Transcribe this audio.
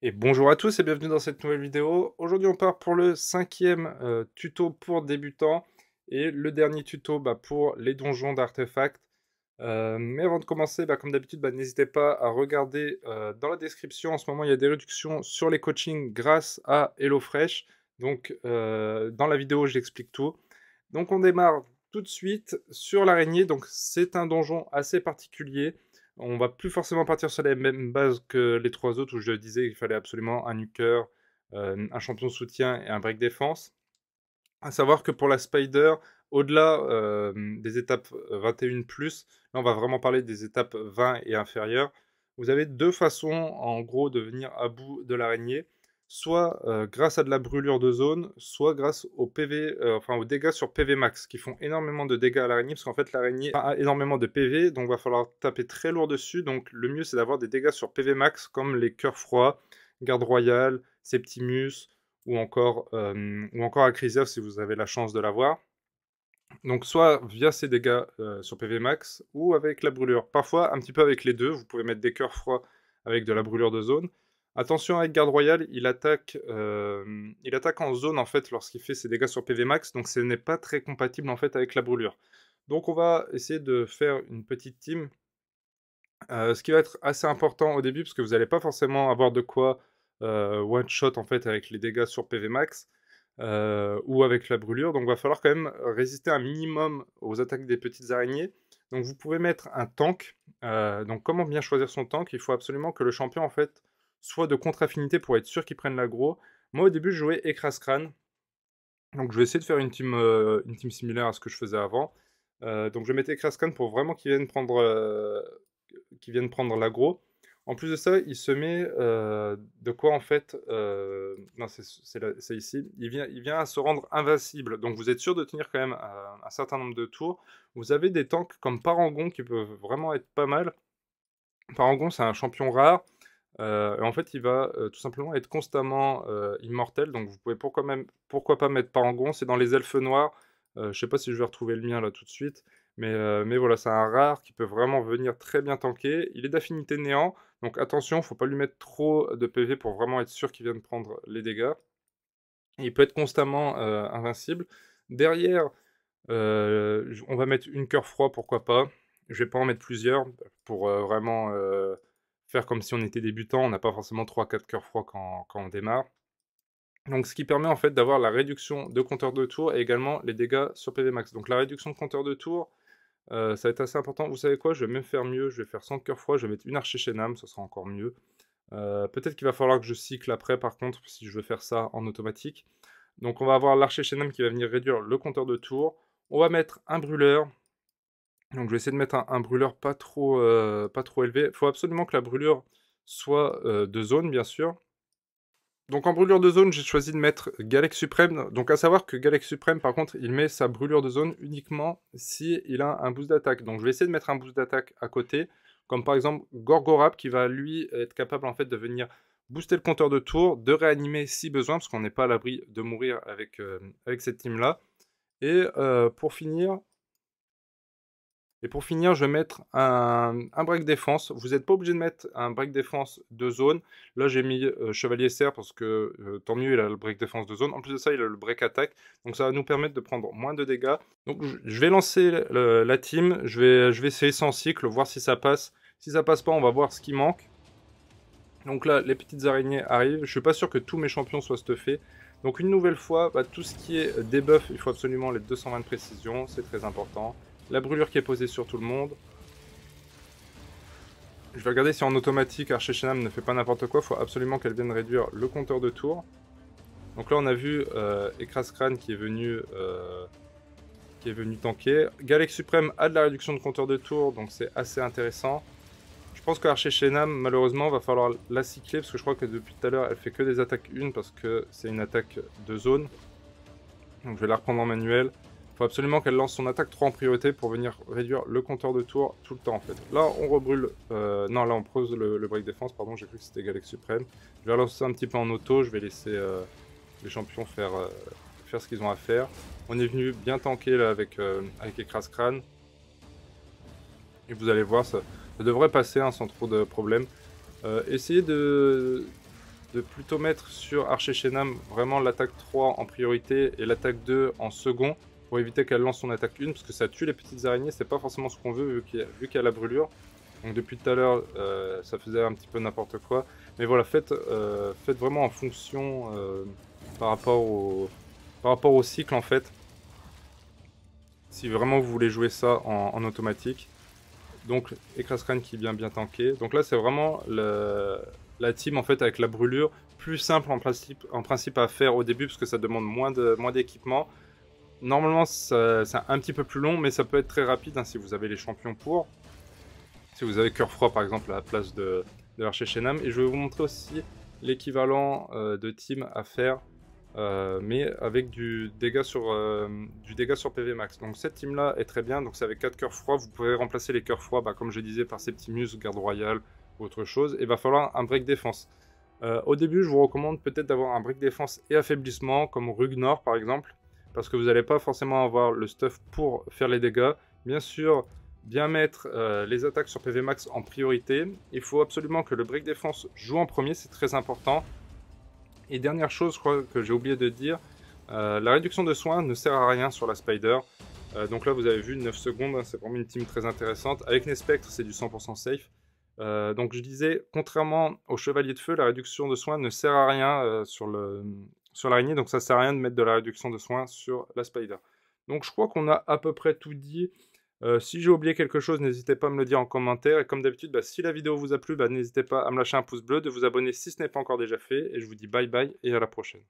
Et bonjour à tous et bienvenue dans cette nouvelle vidéo. Aujourd'hui on part pour le cinquième euh, tuto pour débutants et le dernier tuto bah, pour les donjons d'artefacts. Euh, mais avant de commencer, bah, comme d'habitude, bah, n'hésitez pas à regarder euh, dans la description. En ce moment il y a des réductions sur les coachings grâce à HelloFresh. Donc dans la vidéo j'explique tout. Donc on démarre tout de suite sur l'araignée. Donc c'est un donjon assez particulier. On va plus forcément partir sur les mêmes bases que les trois autres où je disais qu'il fallait absolument un nuker, euh, un champion soutien et un break défense. À savoir que pour la Spider, au-delà euh, des étapes 21 plus, là on va vraiment parler des étapes 20 et inférieures. Vous avez deux façons en gros de venir à bout de l'araignée soit grâce à de la brûlure de zone, soit grâce au PV, aux dégâts sur PV max, qui font énormément de dégâts à l'araignée, parce qu'en fait l'araignée a énormément de PV, donc il va falloir taper très lourd dessus. Donc le mieux c'est d'avoir des dégâts sur PV max, comme les cœurs froids, garde royale, Septimus, ou encore, ou encore si vous avez la chance de l'avoir. Donc soit via ces dégâts sur PV max, ou avec la brûlure. Parfois un petit peu avec les deux, vous pouvez mettre des cœurs froids avec de la brûlure de zone Attention avec Garde Royal, il attaque, euh, il attaque en zone en fait lorsqu'il fait ses dégâts sur PV max, donc ce n'est pas très compatible en fait avec la brûlure. Donc on va essayer de faire une petite team, euh, ce qui va être assez important au début parce que vous n'allez pas forcément avoir de quoi euh, one shot en fait avec les dégâts sur PV max ou avec la brûlure, donc il va falloir quand même résister un minimum aux attaques des petites araignées. Donc vous pouvez mettre un tank. donc comment bien choisir son tank Il faut absolument que le champion en fait soit de contre-affinité pour être sûr qu'ils prennent l'aggro. Moi, au début, je jouais écrase Donc, je vais essayer de faire une team, euh, une team similaire à ce que je faisais avant. Euh, donc, je mettais écrase crâne pour vraiment qu'ils viennent prendre, euh, prendre l'aggro. En plus de ça, il se met euh, de quoi en fait Non, c'est ici. Il vient, il vient à se rendre invincible. Donc, vous êtes sûr de tenir quand même un certain nombre de tours. Vous avez des tanks comme Parangon qui peuvent vraiment être pas mal. Parangon, c'est un champion rare. Euh, en fait, il va euh, tout simplement être constamment euh, immortel. Donc, vous pouvez pourquoi, même, pourquoi pas mettre Parangon. C'est dans les elfes noirs. je sais pas si je vais retrouver le mien là tout de suite. Mais, mais voilà, c'est un rare qui peut vraiment venir très bien tanker. Il est d'affinité néant. Donc, attention, il faut pas lui mettre trop de PV pour vraiment être sûr qu'il vienne prendre les dégâts. Il peut être constamment invincible. Derrière, on va mettre une Coeur froid, pourquoi pas. Je vais pas en mettre plusieurs pour vraiment faire comme si on était débutant, on n'a pas forcément 3-4 cœurs froids quand, on démarre. Donc ce qui permet en fait d'avoir la réduction de compteur de tour et également les dégâts sur PV max. Donc la réduction de compteur de tour, euh, ça va être assez important. Vous savez quoi, je vais même faire mieux, je vais faire 100 cœurs froids, je vais mettre une archer Nam. ce sera encore mieux. Euh, peut-être qu'il va falloir que je cycle après par contre si je veux faire ça en automatique. Donc on va avoir l'archer Shenam qui va venir réduire le compteur de tour. On va mettre un brûleur, donc je vais essayer de mettre un, brûleur pas trop, euh, pas trop élevé. Il faut absolument que la brûlure soit euh, de zone, bien sûr. Donc en brûlure de zone, j'ai choisi de mettre Galex Suprême. Donc à savoir que Galex Suprême, par contre, il met sa brûlure de zone uniquement s'il il a un boost d'attaque. Donc je vais essayer de mettre un boost d'attaque à côté, comme par exemple Gorgorap, qui va lui être capable en fait de venir booster le compteur de tour, de réanimer si besoin, parce qu'on n'est pas à l'abri de mourir avec, euh, avec cette team-là. Et pour finir, et pour finir, je vais mettre un, break défense. Vous n'êtes pas obligé de mettre un break défense de zone. Là, j'ai mis euh, Chevalier Serre parce que euh, tant mieux, il a le break défense de zone. En plus de ça, il a le break attaque. Donc, ça va nous permettre de prendre moins de dégâts. Donc, je vais lancer la team. Je vais, je vais essayer sans cycle, voir si ça passe. Si ça passe pas, on va voir ce qui manque. Donc là, les petites araignées arrivent. Je suis pas sûr que tous mes champions soient stuffés. Donc une nouvelle fois, bah, tout ce qui est debuff, il faut absolument les 220 de précision, c'est très important. La brûlure qui est posée sur tout le monde. Je vais regarder si en automatique Archer Shenam ne fait pas n'importe quoi. Il faut absolument qu'elle vienne réduire le compteur de tours. Donc là on a vu euh, qui est venu euh, qui est venu tanker. Galek Suprême a de la réduction de compteur de tours donc c'est assez intéressant. Je pense qu'Archer Shenam malheureusement va falloir la cycler parce que je crois que depuis tout à l'heure elle fait que des attaques 1 parce que c'est une attaque de zone. Donc je vais la reprendre en manuel faut absolument qu'elle lance son attaque 3 en priorité pour venir réduire le compteur de tour tout le temps en fait. Là on rebrûle, euh, non là on pose le, break défense, pardon j'ai cru que c'était Galaxy Suprême. Je vais lancer un petit peu en auto, je vais laisser euh, les champions faire, euh, faire ce qu'ils ont à faire. On est venu bien tanker là avec, avec Écrase Crâne. Et vous allez voir, ça, ça devrait passer hein, sans trop de problème. essayez de, de plutôt mettre sur Archer Shenam vraiment l'attaque 3 en priorité et l'attaque 2 en second pour éviter qu'elle lance son attaque une, parce que ça tue les petites araignées, c'est pas forcément ce qu'on veut vu qu'il y, a la brûlure. Donc depuis tout à l'heure, euh, ça faisait un petit peu n'importe quoi. Mais voilà, faites, euh, vraiment en fonction euh, par, rapport au, cycle en fait. Si vraiment vous voulez jouer ça en, automatique. Donc crâne qui vient bien tanker. Donc là c'est vraiment la team en fait avec la brûlure. Plus simple en principe, à faire au début parce que ça demande moins d'équipement. De, moins Normalement, c'est un petit peu plus long, mais ça peut être très rapide hein, si vous avez les champions pour. Si vous avez cœur froid, par exemple, à la place de, de l'archer Et je vais vous montrer aussi l'équivalent euh, de team à faire, euh, mais avec du dégât, sur, euh, du sur PV max. Donc cette team-là est très bien. Donc c'est avec 4 cœurs Froid. Vous pouvez remplacer les cœurs froids, bah, comme je disais, par Septimus, Garde Royale ou autre chose. Et va falloir un break défense. au début, je vous recommande peut-être d'avoir un break défense et affaiblissement, comme Rugnor par exemple parce que vous n'allez pas forcément avoir le stuff pour faire les dégâts. Bien sûr, bien mettre euh, les attaques sur PV max en priorité. Il faut absolument que le break défense joue en premier, c'est très important. Et dernière chose, je crois que j'ai oublié de dire, euh, la réduction de soins ne sert à rien sur la Spider. Euh, donc là, vous avez vu, 9 secondes, hein, c'est vraiment une team très intéressante. Avec les Nespectre, c'est du 100% safe. donc je disais, contrairement au Chevalier de Feu, la réduction de soins ne sert à rien sur, le, sur l'araignée, donc ça sert à rien de mettre de la réduction de soins sur la spider. Donc je crois qu'on a à peu près tout dit. Euh, si j'ai oublié quelque chose, n'hésitez pas à me le dire en commentaire. Et comme d'habitude, bah, si la vidéo vous a plu, bah, n'hésitez pas à me lâcher un pouce bleu, de vous abonner si ce n'est pas encore déjà fait. Et je vous dis bye bye et à la prochaine.